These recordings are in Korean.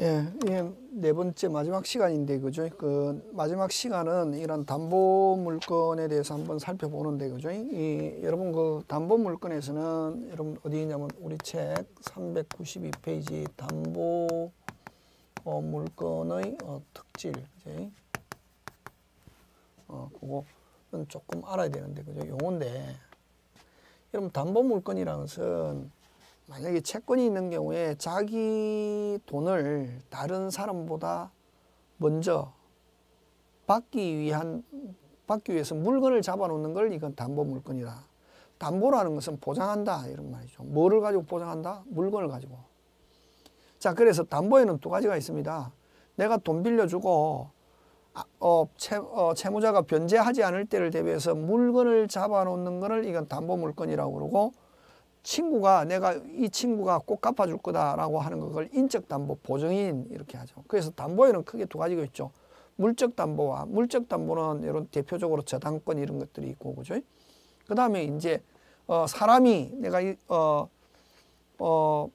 예, 예, 네 번째 마지막 시간인데 그죠? 그 마지막 시간은 이런 담보 물건에 대해서 한번 살펴보는데 그죠? 이 여러분 그 담보 물건에서는 여러분 어디 냐면 우리 책 392페이지 담보 어, 물건의 어, 특질 그죠? 어, 그거는 조금 알아야 되는데 그죠? 용어인데 여러분 담보 물건이라는 것은 만약에 채권이 있는 경우에 자기 돈을 다른 사람보다 먼저 받기 위한 받기 위해서 물건을 잡아놓는 걸 이건 담보 물건이다. 담보라는 것은 보장한다 이런 말이죠. 뭐를 가지고 보장한다? 물건을 가지고. 자 그래서 담보에는 두 가지가 있습니다. 내가 돈 빌려주고 아, 어, 채, 어, 채무자가 변제하지 않을 때를 대비해서 물건을 잡아놓는 것을 이건 담보 물건이라고 그러고 친구가 내가 이 친구가 꼭 갚아줄 거다라고 하는 그걸 인적담보 보증인 이렇게 하죠. 그래서 담보에는 크게 두 가지가 있죠. 물적담보와 물적담보는 이런 대표적으로 저당권 이런 것들이 있고 그죠. 그 다음에 이제 어, 사람이 내가 이, 어, 어,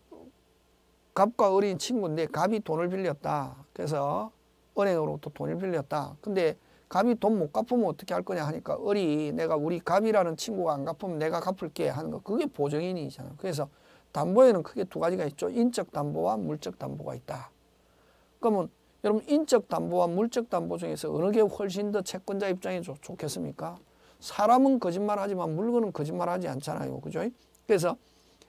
갑과 어린 친구인데 갑이 돈을 빌렸다. 그래서 은행으로부터 돈을 빌렸다. 근데 갑이 돈 못 갚으면 어떻게 할 거냐 하니까 어리 내가 우리 갑이라는 친구가 안 갚으면 내가 갚을게 하는 거 그게 보증인이잖아요. 그래서 담보에는 크게 두 가지가 있죠. 인적 담보와 물적 담보가 있다. 그러면 여러분 인적 담보와 물적 담보 중에서 어느 게 훨씬 더 채권자 입장에 좋, 좋겠습니까? 사람은 거짓말하지만 물건은 거짓말하지 않잖아요. 그죠? 그래서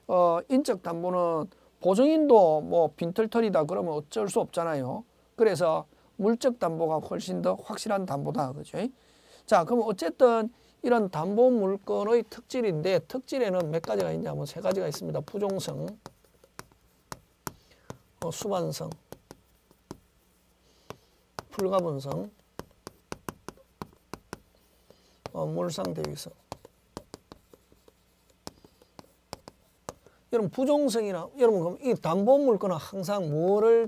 어, 인적 담보는 보증인도 뭐 빈털털이다 그러면 어쩔 수 없잖아요. 그래서 물적 담보가 훨씬 더 확실한 담보다 그죠? 자 그럼 어쨌든 이런 담보 물건의 특질인데 특질에는 몇 가지가 있냐면 뭐 세 가지가 있습니다. 부종성, 어, 수반성, 불가분성, 어, 물상대위성. 여러분 부종성이나 여러분 그럼 이 담보 물건은 항상 뭐를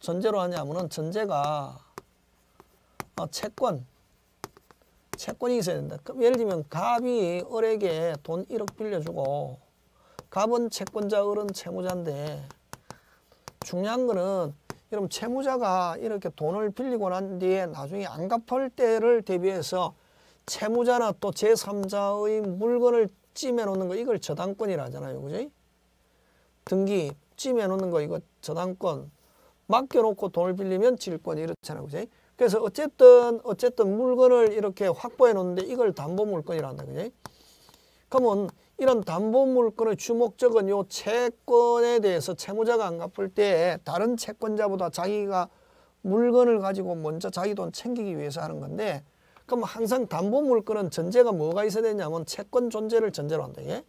전제로 하냐 면은 전제가 어, 채권 채권이 있어야 된다. 그럼 예를 들면 갑이 을에게 돈 1억 빌려주고 갑은 채권자 을은 채무자인데 중요한 거는 여러분 채무자가 이렇게 돈을 빌리고 난 뒤에 나중에 안 갚을 때를 대비해서 채무자나 또 제3자의 물건을 찜해 놓는 거 이걸 저당권이라 하잖아요. 그지? 등기 찜해 놓는 거 이거 저당권 맡겨놓고 돈을 빌리면 질권이 이렇잖아요. 그지? 그래서 어쨌든 어쨌든 물건을 이렇게 확보해 놓는데 이걸 담보 물건이라 한다. 그지? 그러면 이런 담보 물건의 주목적은 요 채권에 대해서 채무자가 안 갚을 때 다른 채권자보다 자기가 물건을 가지고 먼저 자기 돈 챙기기 위해서 하는 건데 그럼 항상 담보 물건은 전제가 뭐가 있어야 되냐면 채권 존재를 전제로 한다. 그게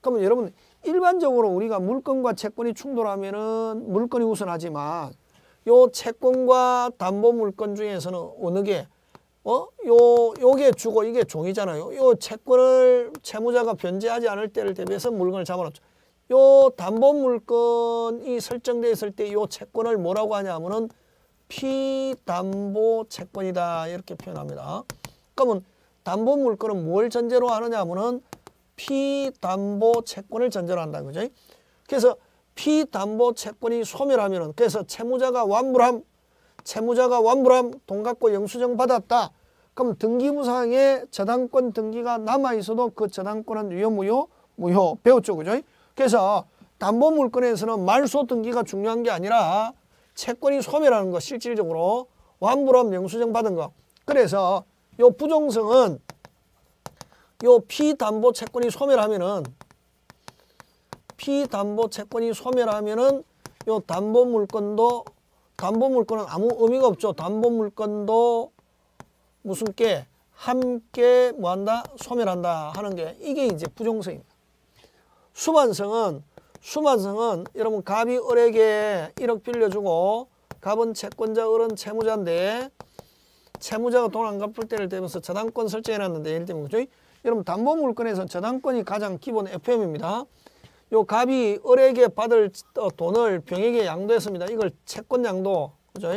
그러면 여러분 일반적으로 우리가 물건과 채권이 충돌하면은 물건이 우선하지만 요 채권과 담보 물건 중에서는 어느 게 어? 요 요게 주고 이게 종이잖아요. 요 채권을 채무자가 변제하지 않을 때를 대비해서 물건을 잡아놓죠. 요 담보 물건이 설정돼 있을 때 요 채권을 뭐라고 하냐면은 피담보 채권이다 이렇게 표현합니다. 그러면 담보 물건은 뭘 전제로 하느냐면은 하 피담보 채권을 전제로 한다 그죠? 그래서 피담보 채권이 소멸하면은 그래서 채무자가 완불함 채무자가 완불함 돈 갖고 영수증 받았다. 그럼 등기부상에 저당권 등기가 남아 있어도 그 저당권은 위험무효 무효 배웠죠 그죠? 그래서 담보물건에서는 말소 등기가 중요한 게 아니라 채권이 소멸하는 거 실질적으로 완불함 영수증 받은 거 그래서 요 부정성은 요 피담보 채권이 소멸하면은 피담보 채권이 소멸하면은 요 담보 물건도 담보 물건은 아무 의미가 없죠. 담보 물건도 무슨 게 함께 뭐한다 소멸한다 하는 게 이게 이제 부정성입니다. 수반성은 수반성은 여러분 갑이 을에게 1억 빌려주고 갑은 채권자 을은 채무자인데 채무자가 돈 안 갚을 때를 대면서 저당권 설정해놨는데 예를 들면 그죠? 여러분 담보물건에선 저당권이 가장 기본 FM입니다. 요 갑이 을에게 받을 어, 돈을 병에게 양도했습니다. 이걸 채권 양도, 그죠?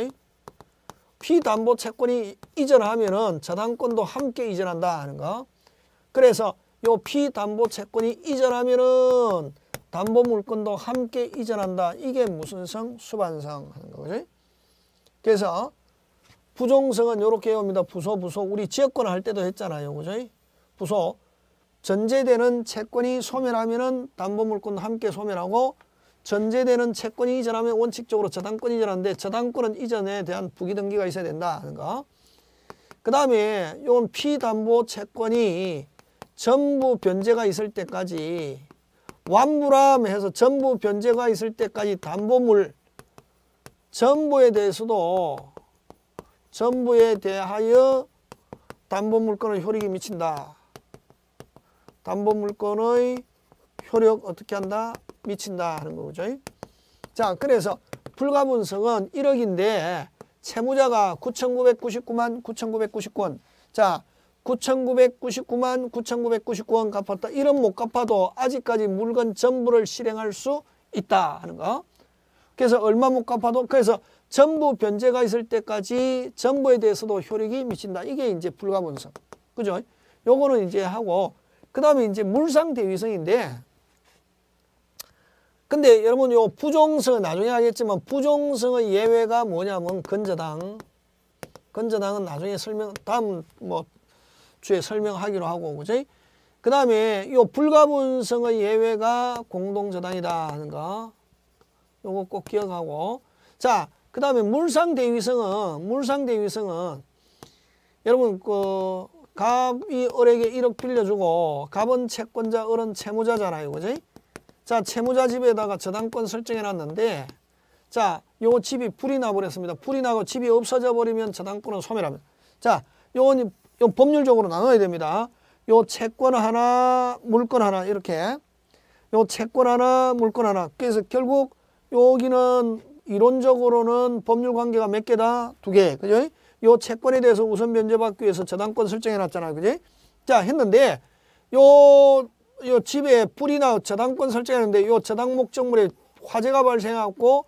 피담보 채권이 이전하면은 저당권도 함께 이전한다 하는 거. 그래서 요 피담보 채권이 이전하면은 담보 물건도 함께 이전한다. 이게 무슨 성? 수반성 하는 거죠. 그래서 부종성은 이렇게 해옵니다. 부소 부소 우리 지역권 할 때도 했잖아요. 그죠? 부서 전제되는 채권이 소멸하면은 담보물권도 함께 소멸하고 전제되는 채권이 이전하면 원칙적으로 저당권이 이전하는데 저당권은 이전에 대한 부기등기가 있어야 된다 하는 거. 그러니까 그 다음에 이건 피담보 채권이 전부 변제가 있을 때까지 완불함 해서 전부 변제가 있을 때까지 담보물 전부에 대해서도 전부에 대하여 담보물권을 효력이 미친다. 담보물권의 효력 어떻게 한다? 미친다 하는 거죠. 자, 그래서 불가분성은 1억인데 채무자가 9,999만 9,999원 자, 9,999만 9,999원 갚았다. 1억 못 갚아도 아직까지 물건 전부를 실행할 수 있다 하는 거. 그래서 얼마 못 갚아도 그래서 전부 변제가 있을 때까지 전부에 대해서도 효력이 미친다. 이게 이제 불가분성. 그죠? 요거는 이제 하고 그 다음에 이제 물상대위성인데 근데 여러분 요 부종성은 나중에 알겠지만 부종성의 예외가 뭐냐면 근저당 근저당은 나중에 설명 다음 뭐 주에 설명하기로 하고 그지? 그 다음에 요 불가분성의 예외가 공동저당이다 하는 거 요거 꼭 기억하고 자그 다음에 물상대위성은 물상대위성은 여러분 그 갑이 을에게 1억 빌려주고 갑은 채권자, 을은 채무자잖아요. 그지? 자, 채무자 집에다가 저당권 설정해 놨는데 자, 요 집이 불이 나버렸습니다. 불이 나고 집이 없어져 버리면 저당권은 소멸합니다. 자, 요건 요 법률적으로 나눠야 됩니다. 요 채권 하나, 물건 하나 이렇게 요 채권 하나, 물건 하나. 그래서 결국 여기는 이론적으로는 법률 관계가 몇 개다? 두 개. 그죠? 요 채권에 대해서 우선 면제받기 위해서 저당권 설정해 놨잖아. 그지? 자, 했는데 요, 요 집에 불이나 저당권 설정했는데 요 저당 목적물에 화재가 발생하고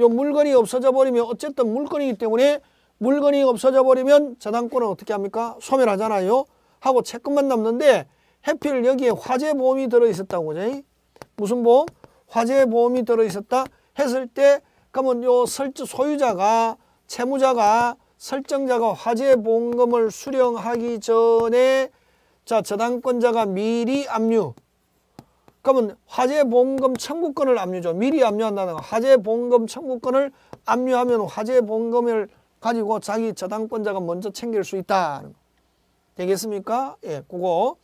요 물건이 없어져 버리면 어쨌든 물건이기 때문에 물건이 없어져 버리면 저당권은 어떻게 합니까? 소멸하잖아요. 하고 채권만 남는데 해필 여기에 화재보험이 들어있었다고 그지 무슨 보험? 화재보험이 들어있었다 했을 때 그러면 요 설주 소유자가 채무자가 설정자가 화재 보험금을 수령하기 전에 자 저당권자가 미리 압류 그러면 화재보험금 청구권을 압류죠. 미리 압류한다는 거. 화재보험금 청구권을 압류하면 화재보험금을 가지고 자기 저당권자가 먼저 챙길 수 있다. 되겠습니까? 예, 그거.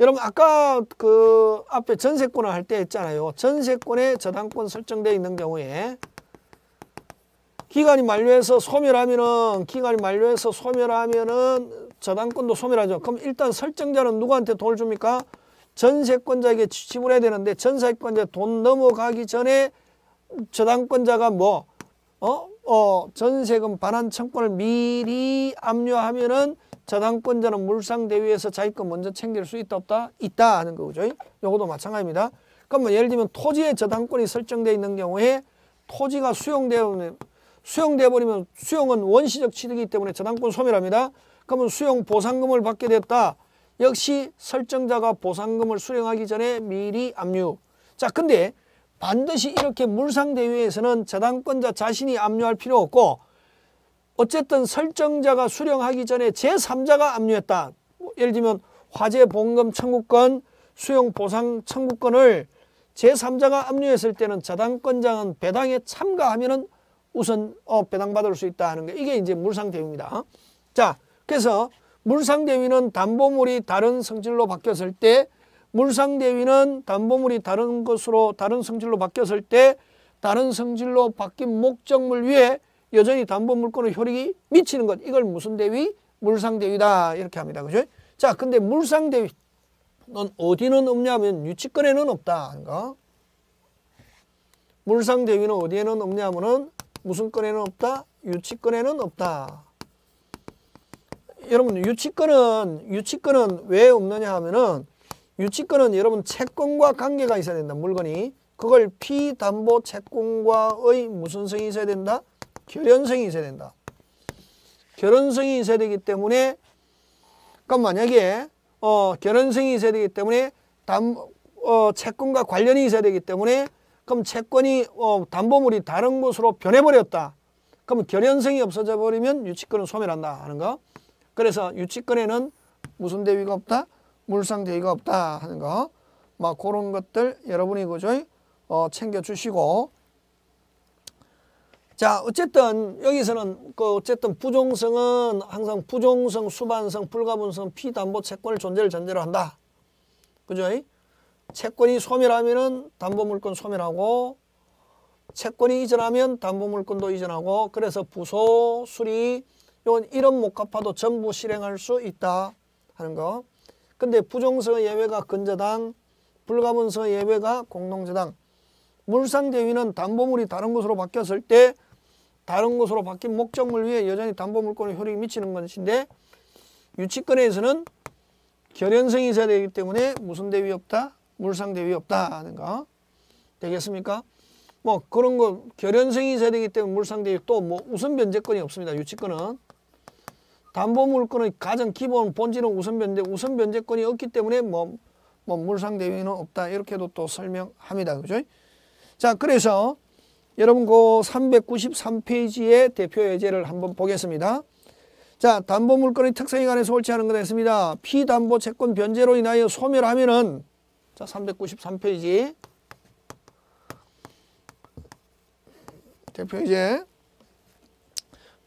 여러분 아까 그 앞에 전세권을 할 때 했잖아요. 전세권에 저당권 설정되어 있는 경우에 기간이 만료해서 소멸하면은 기간이 만료해서 소멸하면은 저당권도 소멸하죠. 그럼 일단 설정자는 누구한테 돈을 줍니까? 전세권자에게 지불해야 되는데 전세권자 돈 넘어가기 전에 저당권자가 뭐 어? 어, 전세금 반환 청구를 미리 압류하면은 저당권자는 물상 대위에서 자기 거 먼저 챙길 수 있다 없다 있다 하는 거죠. 요것도 마찬가지입니다. 그럼면 뭐 예를 들면 토지에 저당권이 설정되어 있는 경우에 토지가 수용되어 있는 수용돼 버리면 수용은 원시적 취득이기 때문에 저당권 소멸합니다. 그러면 수용 보상금을 받게 됐다. 역시 설정자가 보상금을 수령하기 전에 미리 압류. 자, 근데 반드시 이렇게 물상대위에서는 저당권자 자신이 압류할 필요 없고 어쨌든 설정자가 수령하기 전에 제3자가 압류했다. 뭐 예를 들면 화재보험금 청구권, 수용보상 청구권을 제3자가 압류했을 때는 저당권자는 배당에 참가하면 은 우선 어, 배당받을 수 있다 하는 게 이게 이제 물상대위입니다. 자, 그래서 물상대위는 담보물이 다른 성질로 바뀌었을 때 물상대위는 담보물이 다른 것으로 다른 성질로 바뀌었을 때 다른 성질로 바뀐 목적물 위에 여전히 담보물권의 효력이 미치는 것 이걸 무슨 대위? 물상대위다 이렇게 합니다. 그죠? 자, 근데 물상대위는 어디는 없냐면 유치권에는 없다. 물상대위는 어디에는 없냐면은 무슨 건에는 없다? 유치권에는 없다. 여러분 유치권은 유치권은 왜 없느냐 하면은 유치권은 여러분 채권과 관계가 있어야 된다. 물건이 그걸 피담보 채권과의 무슨 성이 있어야 된다? 결연성이 있어야 된다. 결연성이 있어야 되기 때문에 그럼 만약에 어, 결연성이 있어야 되기 때문에 담, 어, 채권과 관련이 있어야 되기 때문에 그럼 채권이 어, 담보물이 다른 곳으로 변해버렸다. 그럼 결연성이 없어져 버리면 유치권은 소멸한다 하는 거. 그래서 유치권에는 무슨 대위가 없다? 물상 대위가 없다 하는 거. 막 그런 것들 여러분이 그죠? 어, 챙겨주시고 자 어쨌든 여기서는 그 어쨌든 부종성은 항상 부종성, 수반성, 불가분성, 피담보 채권을 존재를 전제로 한다. 그죠? 채권이 소멸하면은 담보물권 소멸하고 채권이 이전하면 담보물권도 이전하고 그래서 부소, 수리 이건 이런 못 갚아도 전부 실행할 수 있다 하는 거. 근데 부정서 예외가 근저당, 불가분서 예외가 공동재당. 물상대위는 담보물이 다른 곳으로 바뀌었을 때 다른 곳으로 바뀐 목적물 위에 여전히 담보물권의 효력이 미치는 것인데 유치권에서는 결연성이 있어야 되기 때문에 무슨 대위 없다? 물상대 위없다는거 되겠습니까? 뭐 그런 거 결연성이 있어야 되기 때문에 물상대 위 또 뭐 우선 변제권이 없습니다. 유치권은 담보물권의 가장 기본 본질은 우선 변제 우선 변제권이 없기 때문에 뭐, 뭐 물상대 위는 없다 이렇게도 또 설명합니다. 그죠? 자 그래서 여러분 그 393페이지의 대표 예제를 한번 보겠습니다. 자, 담보물건의 특성에 관해서 옳지 않은 것이 있습니다. 피담보 채권 변제로 인하여 소멸하면은 자, 393페이지. 대표 이제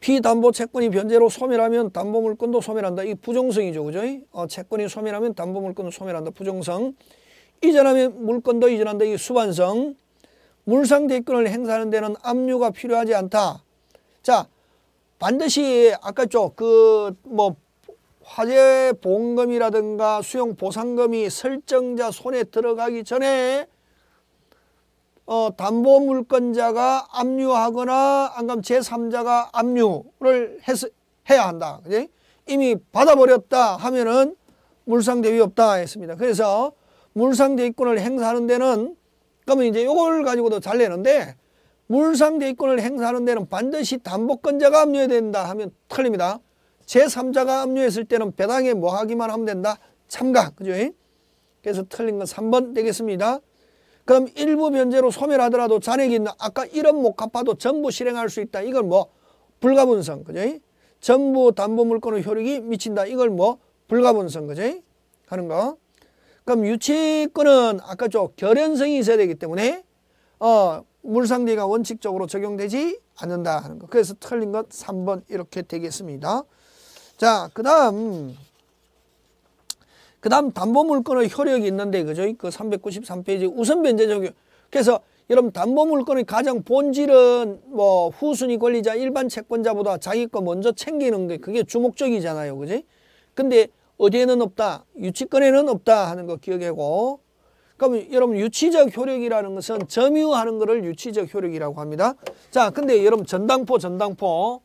피담보 채권이 변제로 소멸하면 담보물건도 소멸한다. 이 부정성이죠. 그죠? 어, 채권이 소멸하면 담보물건도 소멸한다. 부정성. 이전하면 물건도 이전한다. 이 수반성. 물상대권을 행사하는 데는 압류가 필요하지 않다. 자, 반드시 아까 쪽그뭐 화재 보험금이라든가 수용 보상금이 설정자 손에 들어가기 전에 어, 담보 물건자가 압류하거나 안감 제3자가 압류를 해서 해야 한다. 그지? 이미 받아버렸다 하면은 물상대위 없다 했습니다. 그래서 물상대위권을 행사하는 데는 그러면 이제 요걸 가지고도 잘 내는데 물상대위권을 행사하는 데는 반드시 담보권자가 압류해야 된다 하면 틀립니다. 제3자가 압류했을 때는 배당에 뭐 하기만 하면 된다? 참가. 그죠? 그래서 틀린 건 3번 되겠습니다. 그럼 일부 면제로 소멸하더라도 잔액이 있는 아까 1원 못 갚아도 전부 실행할 수 있다. 이걸 뭐 불가분성. 그죠? 전부 담보물건의 효력이 미친다. 이걸 뭐 불가분성. 그죠? 하는 거. 그럼 유치권은 아까 저 결연성이 있어야 되기 때문에 어, 물상대가 원칙적으로 적용되지 않는다 하는 거. 그래서 틀린 건 3번 이렇게 되겠습니다. 자, 그 다음. 그 다음 담보물건의 효력이 있는데, 그죠? 그 393페이지 우선변제 적용. 그래서 여러분 담보물건의 가장 본질은 뭐 후순위 권리자 일반 채권자보다 자기 거 먼저 챙기는 게 그게 주목적이잖아요. 그지? 근데 어디에는 없다. 유치권에는 없다 하는 거 기억하고 그럼 여러분 유치적 효력이라는 것은 점유하는 거를 유치적 효력이라고 합니다. 자, 근데 여러분 전당포 전당포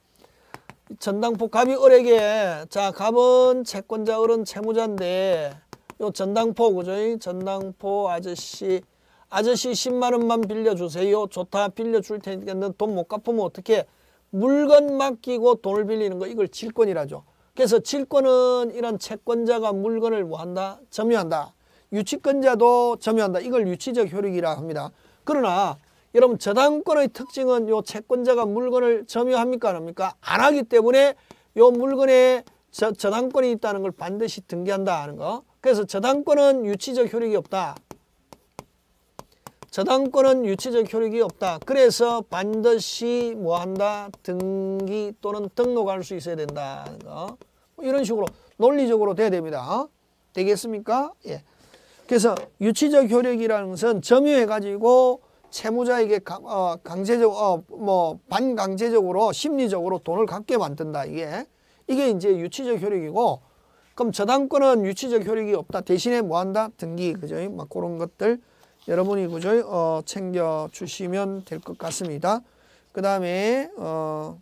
전당포 갑이 을에게 자 갑은 채권자 을은 채무자인데 요 전당포 그죠? 전당포 아저씨 아저씨 10만 원만 빌려주세요. 좋다 빌려줄 테니까 돈못 갚으면 어떻게 물건 맡기고 돈을 빌리는 거 이걸 질권이라죠. 그래서 질권은 이런 채권자가 물건을 뭐한다? 점유한다. 유치권자도 점유한다. 이걸 유치적 효력이라 합니다. 그러나 여러분 저당권의 특징은 요 채권자가 물건을 점유합니까 안 합니까? 안 하기 때문에 요 물건에 저, 저당권이 있다는 걸 반드시 등기한다 하는 거. 그래서 저당권은 유치적 효력이 없다. 저당권은 유치적 효력이 없다. 그래서 반드시 뭐 한다? 등기 또는 등록할 수 있어야 된다는 거. 뭐 이런 식으로 논리적으로 돼야 됩니다. 어? 되겠습니까? 예. 그래서 유치적 효력이라는 것은 점유해가지고 채무자에게 강, 어, 강제적 어, 뭐 반강제적으로 심리적으로 돈을 갖게 만든다 이게 이게 이제 유치적 효력이고 그럼 저당권은 유치적 효력이 없다 대신에 뭐 한다 등기 그죠 막 그런 것들 여러분이 그죠 어, 챙겨 주시면 될 것 같습니다 그 다음에 어,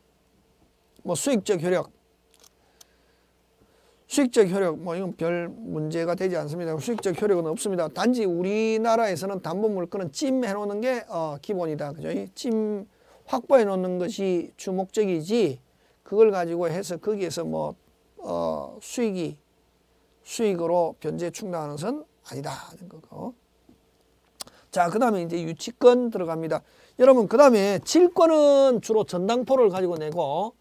뭐 수익적 효력 수익적 효력 뭐 이건 별 문제가 되지 않습니다. 수익적 효력은 없습니다. 단지 우리나라에서는 담보물건은 찜해 놓는 게 어, 기본이다. 그죠? 찜 확보해 놓는 것이 주목적이지 그걸 가지고 해서 거기에서 뭐 어, 수익이 수익으로 변제 충당하는 것은 아니다 하는 거고. 자, 그다음에 이제 유치권 들어갑니다. 여러분 그다음에 질권은 주로 전당포를 가지고 내고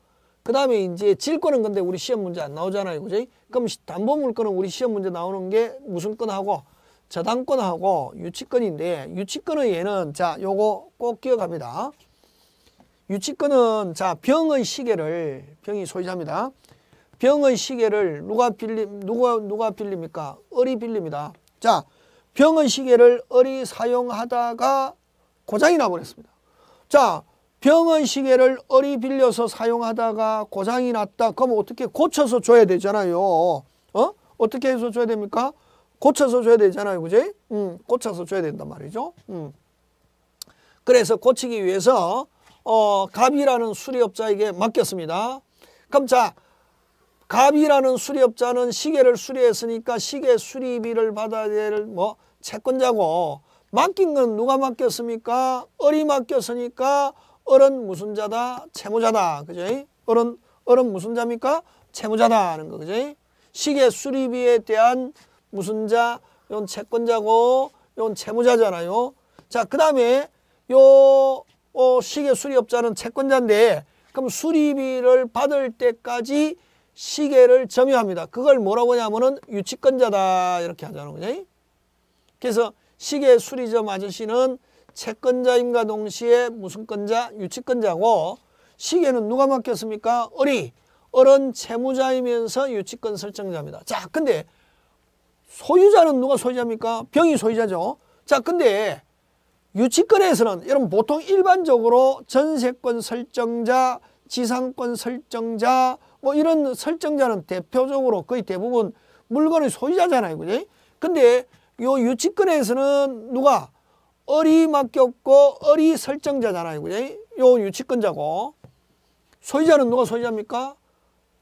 그 다음에 이제 질 거는 근데 우리 시험 문제 안 나오잖아요. 그죠? 그럼 담보물 거는 우리 시험 문제 나오는 게 무슨 건하고 저당권하고 유치권인데 유치권의 얘는 자 요거 꼭 기억합니다. 유치권은 자 병의 시계를 병이 소유자입니다. 병의 시계를 누가 빌리 누가 누가 빌립니까? 을이 빌립니다. 자 병의 시계를 을이 사용하다가 고장이 나버렸습니다. 자 병원 시계를 어리 빌려서 사용하다가 고장이 났다. 그럼 어떻게 고쳐서 줘야 되잖아요. 어? 어떻게 해서 줘야 됩니까? 고쳐서 줘야 되잖아요. 그지? 음, 고쳐서 줘야 된단 말이죠. 음. 그래서 고치기 위해서 어, 갑이라는 수리업자에게 맡겼습니다. 그럼 자, 갑이라는 수리업자는 시계를 수리했으니까 시계 수리비를 받아야 될 뭐 채권자고 맡긴 건 누가 맡겼습니까? 어리 맡겼으니까 어른 무슨 자다? 채무자다. 그죠? 어른, 어른 무슨 자입니까? 채무자다. 하는 거. 그죠? 시계 수리비에 대한 무슨 자? 이건 채권자고, 이건 채무자잖아요. 자, 그 다음에 요 어, 시계 수리업자는 채권자인데 그럼 수리비를 받을 때까지 시계를 점유합니다. 그걸 뭐라고 하냐면은 유치권자다 이렇게 하잖아요그죠 그래서 시계 수리점 아저씨는 채권자임과 동시에 무슨 권자? 유치권자고 시계는 누가 맡겼습니까? 어리. 어른 채무자이면서 유치권 설정자입니다. 자, 근데 소유자는 누가 소유자입니까? 병이 소유자죠. 자, 근데 유치권에서는 여러분 보통 일반적으로 전세권 설정자, 지상권 설정자 뭐 이런 설정자는 대표적으로 거의 대부분 물건의 소유자잖아요. 그지? 근데 요 유치권에서는 누가 어리 맡겼고 어리 설정자잖아요. 그죠? 요 유치권자고 소유자는 누가 소유자입니까?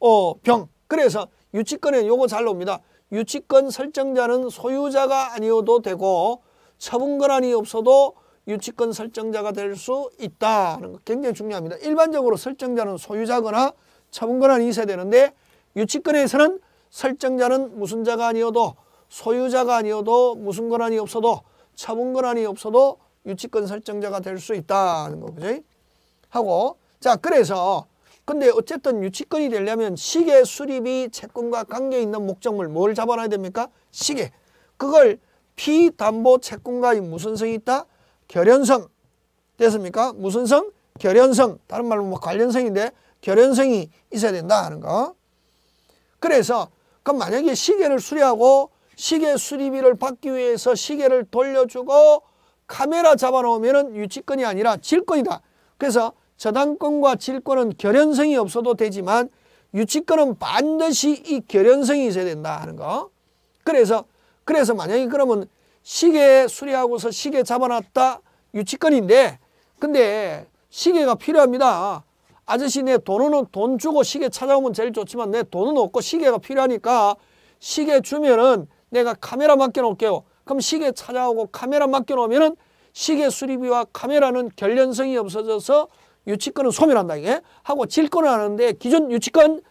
어, 병. 그래서 유치권에 요거 잘 나옵니다. 유치권 설정자는 소유자가 아니어도 되고 처분 권한이 없어도 유치권 설정자가 될 수 있다는 거 굉장히 중요합니다. 일반적으로 설정자는 소유자거나 처분 권한이 있어야 되는데 유치권에서는 설정자는 무슨 자가 아니어도 소유자가 아니어도 무슨 권한이 없어도 처분 권한이 없어도 유치권 설정자가 될 수 있다는 거 그지? 하고 자 그래서 근데 어쨌든 유치권이 되려면 시계 수립이 채권과 관계 있는 목적물 뭘 잡아놔야 됩니까? 시계. 그걸 피담보 채권과 무슨 성이 있다? 결연성. 됐습니까? 무슨 성? 결연성. 다른 말로 뭐 관련성인데 결연성이 있어야 된다 하는 거. 그래서 그럼 만약에 시계를 수리하고 시계 수리비를 받기 위해서 시계를 돌려주고 카메라 잡아놓으면 유치권이 아니라 질권이다. 그래서 저당권과 질권은 결연성이 없어도 되지만 유치권은 반드시 이 결연성이 있어야 된다 하는 거. 그래서 그래서 만약에 그러면 시계 수리하고서 시계 잡아놨다 유치권인데 근데 시계가 필요합니다. 아저씨 내 돈은 돈 주고 시계 찾아오면 제일 좋지만 내 돈은 없고 시계가 필요하니까 시계 주면은 내가 카메라 맡겨놓을게요. 그럼 시계 찾아오고 카메라 맡겨놓으면 은 시계 수리비와 카메라는 결련성이 없어져서 유치권은 소멸한다 이게 하고 질권을 하는데 기존 유치권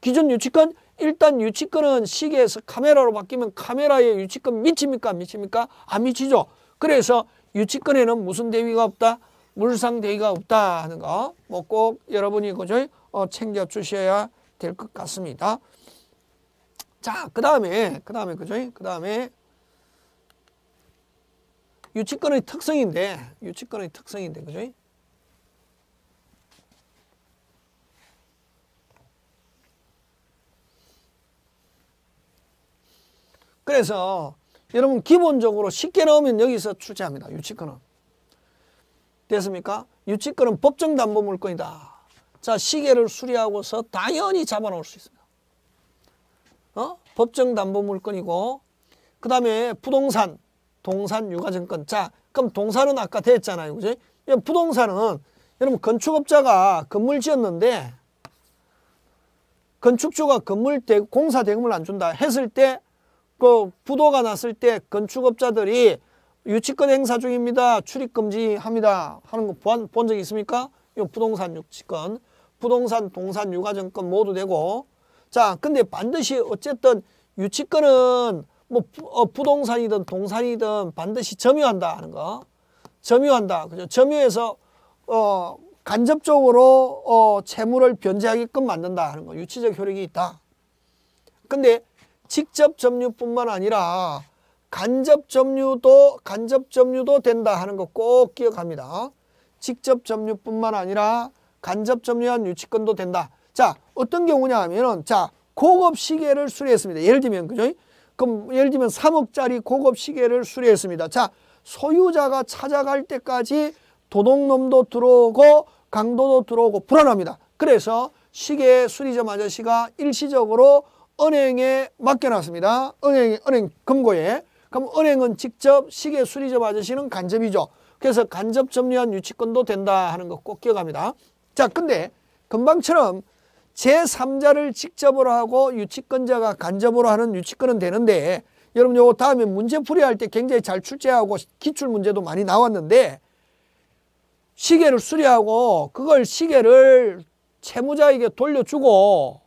기존 유치권 일단 유치권은 시계에서 카메라로 바뀌면 카메라의 유치권 미칩니까 미칩니까 안 미치죠 그래서 유치권에는 무슨 대위가 없다 물상 대위가 없다 하는 거뭐 꼭 여러분이 그저 어, 챙겨 주셔야 될 것 같습니다. 자, 그 다음에, 그 다음에, 그죠? 그 다음에, 유치권의 특성인데, 유치권의 특성인데, 그죠? 그래서 여러분 기본적으로 쉽게 나오면 여기서 출제합니다. 유치권은. 됐습니까? 유치권은 법정담보물권이다. 자 시계를 수리하고서 당연히 잡아놓을 수 있습니다. 어? 법정담보물건이고 그 다음에 부동산, 동산, 유가증권 자 그럼 동산은 아까 됐잖아요 그죠? 부동산은 여러분 건축업자가 건물 지었는데 건축주가 건물 대, 공사 대금을 안 준다 했을 때 그 부도가 났을 때 건축업자들이 유치권 행사 중입니다. 출입금지합니다. 하는 거 본적 있습니까? 이 부동산 유치권, 부동산, 동산, 유가증권 모두 되고 자, 근데 반드시 어쨌든 유치권은 뭐 어, 부동산이든 동산이든 반드시 점유한다 하는 거. 점유한다. 그죠? 점유해서 어 간접적으로 어 채무를 변제하게끔 만든다 하는 거. 유치적 효력이 있다. 근데 직접 점유뿐만 아니라 간접 점유도 간접 점유도 된다 하는 거 꼭 기억합니다. 직접 점유뿐만 아니라 간접 점유한 유치권도 된다. 자, 어떤 경우냐 하면은 자 고급 시계를 수리했습니다. 예를 들면 그죠? 그럼 예를 들면 3억짜리 고급 시계를 수리했습니다. 자 소유자가 찾아갈 때까지 도둑놈도 들어오고 강도도 들어오고 불안합니다. 그래서 시계 수리점 아저씨가 일시적으로 은행에 맡겨놨습니다. 은행 은행 금고에 그럼 은행은 직접 시계 수리점 아저씨는 간접이죠. 그래서 간접 점유한 유치권도 된다 하는 거 꼭 기억합니다. 자 근데 금방처럼 제3자를 직접으로 하고 유치권자가 간접으로 하는 유치권은 되는데 여러분 요거 다음에 문제풀이 할때 굉장히 잘 출제하고 기출 문제도 많이 나왔는데 시계를 수리하고 그걸 시계를 채무자에게 돌려주고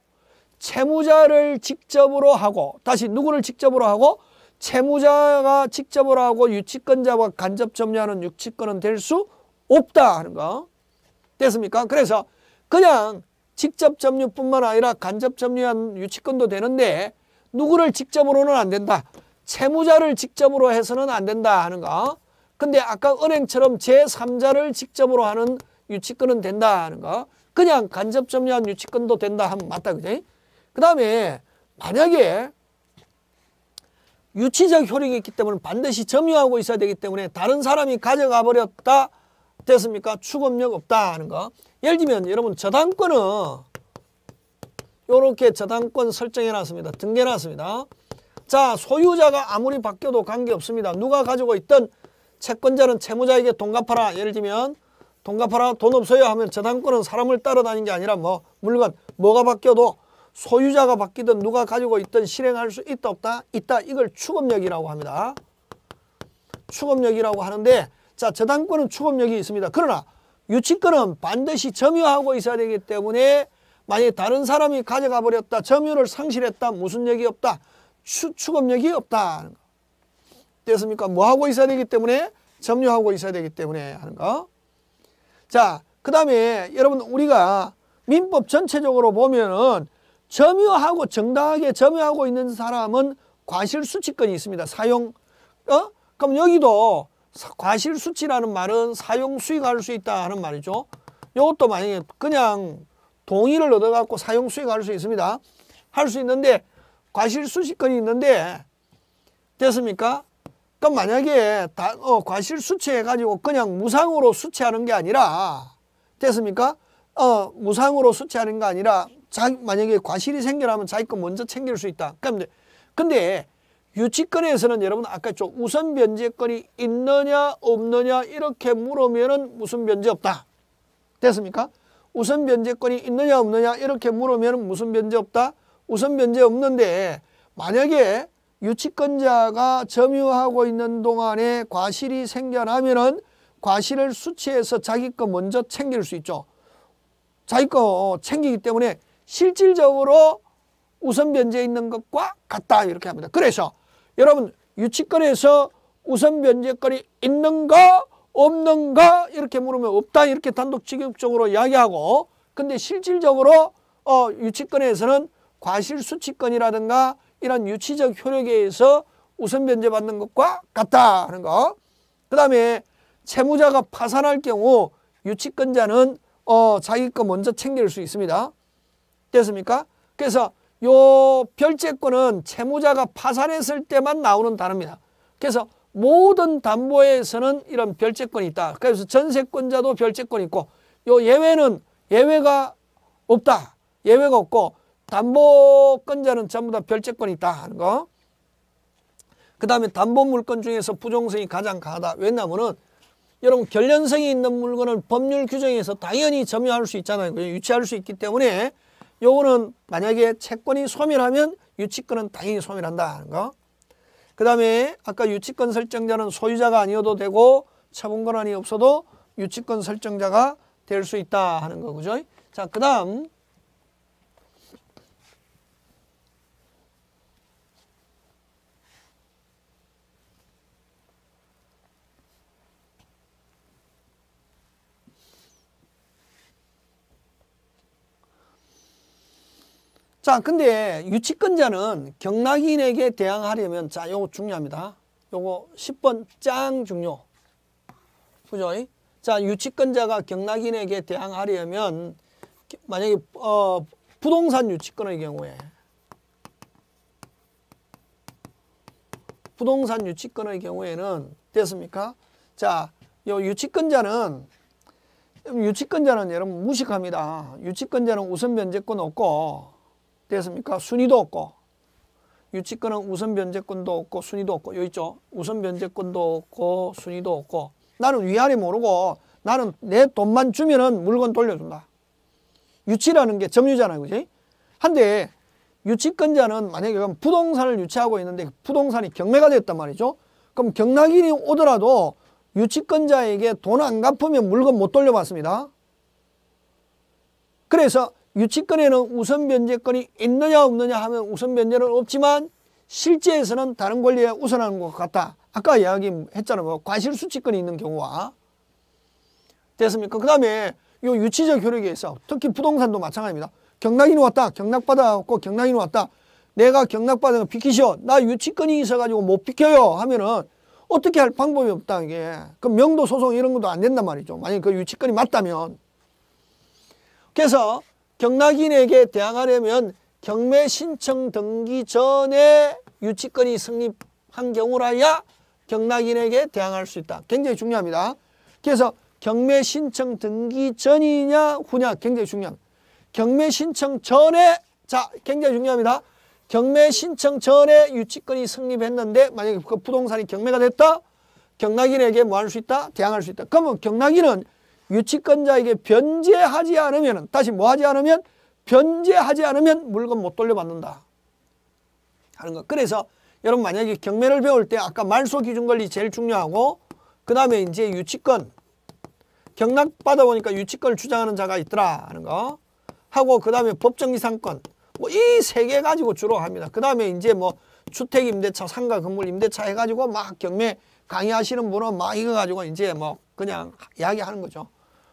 채무자를 직접으로 하고 다시 누구를 직접으로 하고 채무자가 직접으로 하고 유치권자와 간접 점유하는 유치권은 될 수 없다 하는 거 됐습니까? 그래서 그냥 직접 점유뿐만 아니라 간접 점유한 유치권도 되는데 누구를 직접으로는 안 된다. 채무자를 직접으로 해서는 안 된다 하는 거. 근데 아까 은행처럼 제3자를 직접으로 하는 유치권은 된다 하는 거. 그냥 간접 점유한 유치권도 된다 하면 맞다 그지? 그 다음에 만약에 유치적 효력이 있기 때문에 반드시 점유하고 있어야 되기 때문에 다른 사람이 가져가 버렸다 됐습니까? 추급력 없다 하는 거. 예를 들면 여러분 저당권은 이렇게 저당권 설정해놨습니다. 등계해놨습니다자 소유자가 아무리 바뀌어도 관계없습니다. 누가 가지고 있던 채권자는 채무자에게 돈 갚아라. 예를 들면 돈 갚아라 돈 없어요 하면 저당권은 사람을 따라다닌게 아니라 뭐 물건 뭐가 바뀌어도 소유자가 바뀌든 누가 가지고 있든 실행할 수 있다 없다 있다 이걸 추급력이라고 합니다. 추급력이라고 하는데 자, 저당권은 추범력이 있습니다. 그러나 유치권은 반드시 점유하고 있어야 되기 때문에 만약에 다른 사람이 가져가 버렸다. 점유를 상실했다. 무슨 얘기 없다. 추, 추범력이 없다. 됐습니까? 뭐 하고 있어야 되기 때문에 점유하고 있어야 되기 때문에 하는 거. 자, 그 다음에 여러분 우리가 민법 전체적으로 보면은 점유하고 정당하게 점유하고 있는 사람은 과실수치권이 있습니다. 사용. 어? 그럼 여기도 과실 수치라는 말은 사용 수익할 수 있다 하는 말이죠. 이것도 만약에 그냥 동의를 얻어갖고 사용 수익할 수 있습니다. 할 수 있는데 과실 수익권이 있는데 됐습니까? 그럼 만약에 다, 어, 과실 수치해가지고 그냥 무상으로 수치하는 게 아니라 됐습니까? 어, 무상으로 수치하는 게 아니라 자, 만약에 과실이 생겨나면 자기 거 먼저 챙길 수 있다. 그럼 그러니까 데 유치권에서는 여러분 아까 저 우선 변제권이 있느냐 없느냐 이렇게 물으면은 무슨 변제 없다. 됐습니까? 우선 변제권이 있느냐 없느냐 이렇게 물으면 은 무슨 변제 없다? 우선 변제 없는데 만약에 유치권자가 점유하고 있는 동안에 과실이 생겨나면은 과실을 수치해서 자기 거 먼저 챙길 수 있죠. 자기 거 챙기기 때문에 실질적으로 우선 변제 있는 것과 같다 이렇게 합니다. 그래서 여러분 유치권에서 우선 면제권이 있는가 없는가 이렇게 물으면 없다 이렇게 단독 직역적으로 이야기하고 근데 실질적으로 어, 유치권에서는 과실수치권이라든가 이런 유치적 효력에 의해서 우선 면제받는 것과 같다 하는 거. 그 다음에 채무자가 파산할 경우 유치권자는 어, 자기 거 먼저 챙길 수 있습니다. 됐습니까? 그래서 요 별채권은 채무자가 파산했을 때만 나오는 단어입니다. 그래서 모든 담보에서는 이런 별채권이 있다. 그래서 전세권자도 별채권이 있고 요 예외는 예외가 없다. 예외가 없고 담보권자는 전부 다 별채권이 있다 하는 거. 그 다음에 담보물건 중에서 부정성이 가장 강하다. 왜냐하면 여러분 결련성이 있는 물건을 법률 규정에서 당연히 점유할 수 있잖아요. 유치할 수 있기 때문에 요거는 만약에 채권이 소멸하면 유치권은 당연히 소멸한다는 거. 그 다음에 아까 유치권 설정자는 소유자가 아니어도 되고 처분 권한이 없어도 유치권 설정자가 될 수 있다 하는 거 그죠? 자, 그 다음 자, 근데 유치권자는 경락인에게 대항하려면 자, 요거 중요합니다. 요거 10번 짱 중요. 그죠? 자, 유치권자가 경락인에게 대항하려면 만약에 어, 부동산 유치권의 경우에 부동산 유치권의 경우에는 됐습니까? 자, 요 유치권자는 음, 유치권자는 여러분 무식합니다. 유치권자는 우선 면제권 없고 됐습니까? 순위도 없고 유치권은 우선 변제권도 없고 순위도 없고 여기 있죠. 우선 변제권도 없고 순위도 없고 나는 위아래 모르고 나는 내 돈만 주면은 물건 돌려준다. 유치라는 게 점유자나 그지? 한데 유치권자는 만약에 부동산을 유치하고 있는데 그 부동산이 경매가 됐단 말이죠. 그럼 경락인이 오더라도 유치권자에게 돈 안 갚으면 물건 못 돌려받습니다. 그래서 유치권에는 우선 면제권이 있느냐 없느냐 하면 우선 면제는 없지만 실제에서는 다른 권리에 우선하는 것 같다. 아까 이야기했잖아요. 뭐 과실수치권이 있는 경우와 됐습니까? 그 다음에 요 유치적 효력에 있어 특히 부동산도 마찬가지입니다. 경락인 왔다. 경락받아갖고 경락인 왔다. 내가 경락받아서비키셔나 유치권이 있어가지고 못 비켜요. 하면은 어떻게 할 방법이 없다 이게. 그 명도 소송 이런 것도 안 된단 말이죠. 만약에 그 유치권이 맞다면. 그래서 경락인에게 대항하려면 경매 신청 등기 전에 유치권이 승립한 경우라야 경락인에게 대항할 수 있다. 굉장히 중요합니다. 그래서 경매 신청 등기 전이냐 후냐 굉장히 중요합니다. 경매 신청 전에 자 굉장히 중요합니다. 경매 신청 전에 유치권이 승립했는데 만약에 그 부동산이 경매가 됐다. 경락인에게 뭐 할 수 있다? 대항할 수 있다. 그러면 경락인은 유치권자에게 변제하지 않으면 다시 뭐 하지 않으면 변제하지 않으면 물건 못 돌려받는다 하는 거. 그래서 여러분 만약에 경매를 배울 때 아까 말소 기준 권리 제일 중요하고 그 다음에 이제 유치권 경락 받아보니까 유치권을 주장하는 자가 있더라 하는 거 하고 그 다음에 법정이상권 뭐 이 세 개 가지고 주로 합니다. 그 다음에 이제 뭐 주택 임대차 상가 건물 임대차 해가지고 막 경매 강의하시는 분은 막 이거 가지고 이제 뭐 그냥 이야기하는 거죠.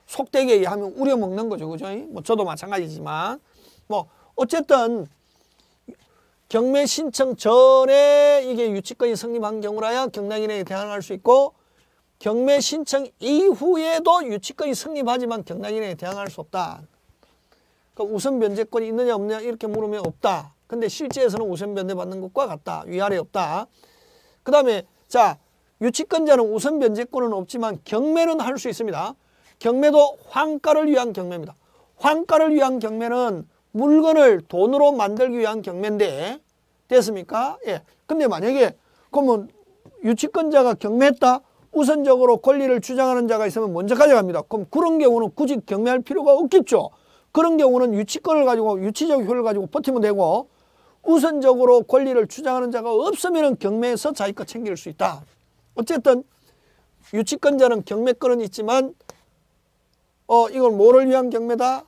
속되게 하면 우려먹는 거죠. 그죠? 뭐 저도 마찬가지지만 뭐 어쨌든 경매 신청 전에 이게 유치권이 성립한 경우라야 경락인에 대항할 수 있고 경매 신청 이후에도 유치권이 성립하지만 경락인에 대항할 수 없다. 그럼 우선 변제권이 있느냐 없느냐 이렇게 물으면 없다. 근데 실제에서는 우선 변제받는 것과 같다. 위아래 없다. 그 다음에 자 유치권자는 우선 변제권은 없지만 경매는 할 수 있습니다. 경매도 환가를 위한 경매입니다. 환가를 위한 경매는 물건을 돈으로 만들기 위한 경매인데 됐습니까? 예. 근데 만약에 그러면 유치권자가 경매했다. 우선적으로 권리를 주장하는 자가 있으면 먼저 가져갑니다. 그럼 그런 경우는 굳이 경매할 필요가 없겠죠. 그런 경우는 유치권을 가지고 유치적 효를 가지고 버티면 되고 우선적으로 권리를 주장하는 자가 없으면 경매에서 자기 거 챙길 수 있다. 어쨌든 유치권자는 경매권은 있지만 어, 이건 뭐를 위한 경매다?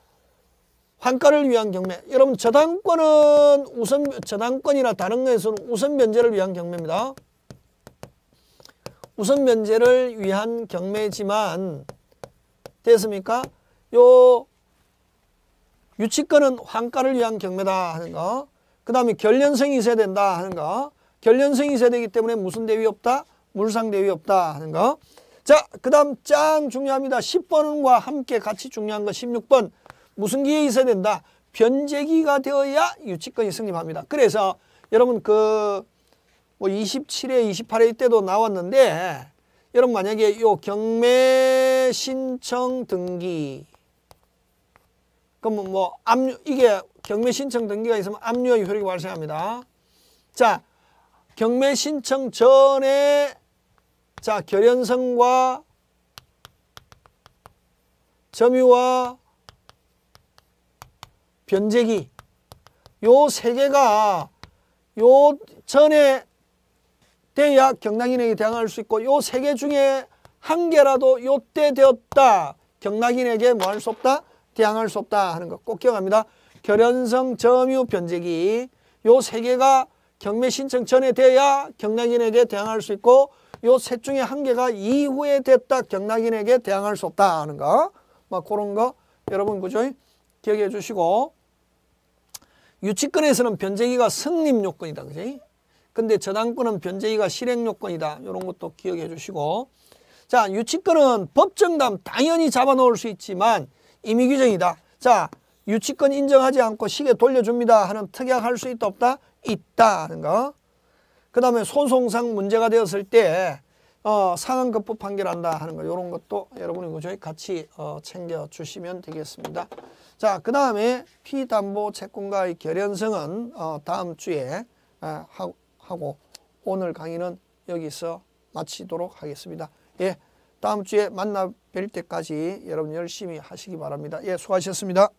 환가를 위한 경매. 여러분 저당권은 우선 저당권이나 다른 거에서는 우선 면제를 위한 경매입니다. 우선 면제를 위한 경매지만 됐습니까? 요 유치권은 환가를 위한 경매다 하는 거. 그 다음에 결연성이 있어야 된다 하는 거. 결연성이 있어야 되기 때문에 무슨 대위 없다? 물상 대위 없다 하는 거. 자, 그 다음 짱 중요합니다. 10번과 함께 같이 중요한 거 16번. 무슨 기에 있어야 된다? 변제기가 되어야 유치권이 승립합니다. 그래서 여러분 그 뭐 27회, 28회 때도 나왔는데 여러분 만약에 요 경매 신청 등기 그러면 뭐 압류 이게 경매 신청 등기가 있으면 압류의 효력이 발생합니다. 자, 경매 신청 전에 자, 결연성과 점유와 변제기 요 세 개가 요 전에 대야 경락인에게 대항할 수 있고 요 세 개 중에 한 개라도 요 때 되었다. 경락인에게 뭐 할 수 없다? 대항할 수 없다 하는 거 꼭 기억합니다. 결연성, 점유, 변제기 요 세 개가 경매 신청 전에 돼야 경락인에게 대항할 수 있고 요셋 중에 한 개가 이후에 됐다 경락인에게 대항할 수 없다 하는 거. 막 그런 거 여러분 그죠? 기억해 주시고 유치권에서는 변제기가 승립 요건이다. 그지? 근데 저당권은 변제기가 실행 요건이다. 이런 것도 기억해 주시고 자, 유치권은 법정담 당연히 잡아놓을 수 있지만 임의 규정이다. 자, 유치권 인정하지 않고 시계 돌려줍니다 하는 특약할 수 있다 없다? 있다 하는 거. 그 다음에 손송상 문제가 되었을 때 어, 상한급부 판결한다 하는 거 이런 것도 여러분이 저희 같이 어, 챙겨주시면 되겠습니다. 자, 그 다음에 피담보 채권과의 결연성은 어, 다음 주에 아, 하, 하고 오늘 강의는 여기서 마치도록 하겠습니다. 예, 다음 주에 만나 뵐 때까지 여러분 열심히 하시기 바랍니다. 예, 수고하셨습니다.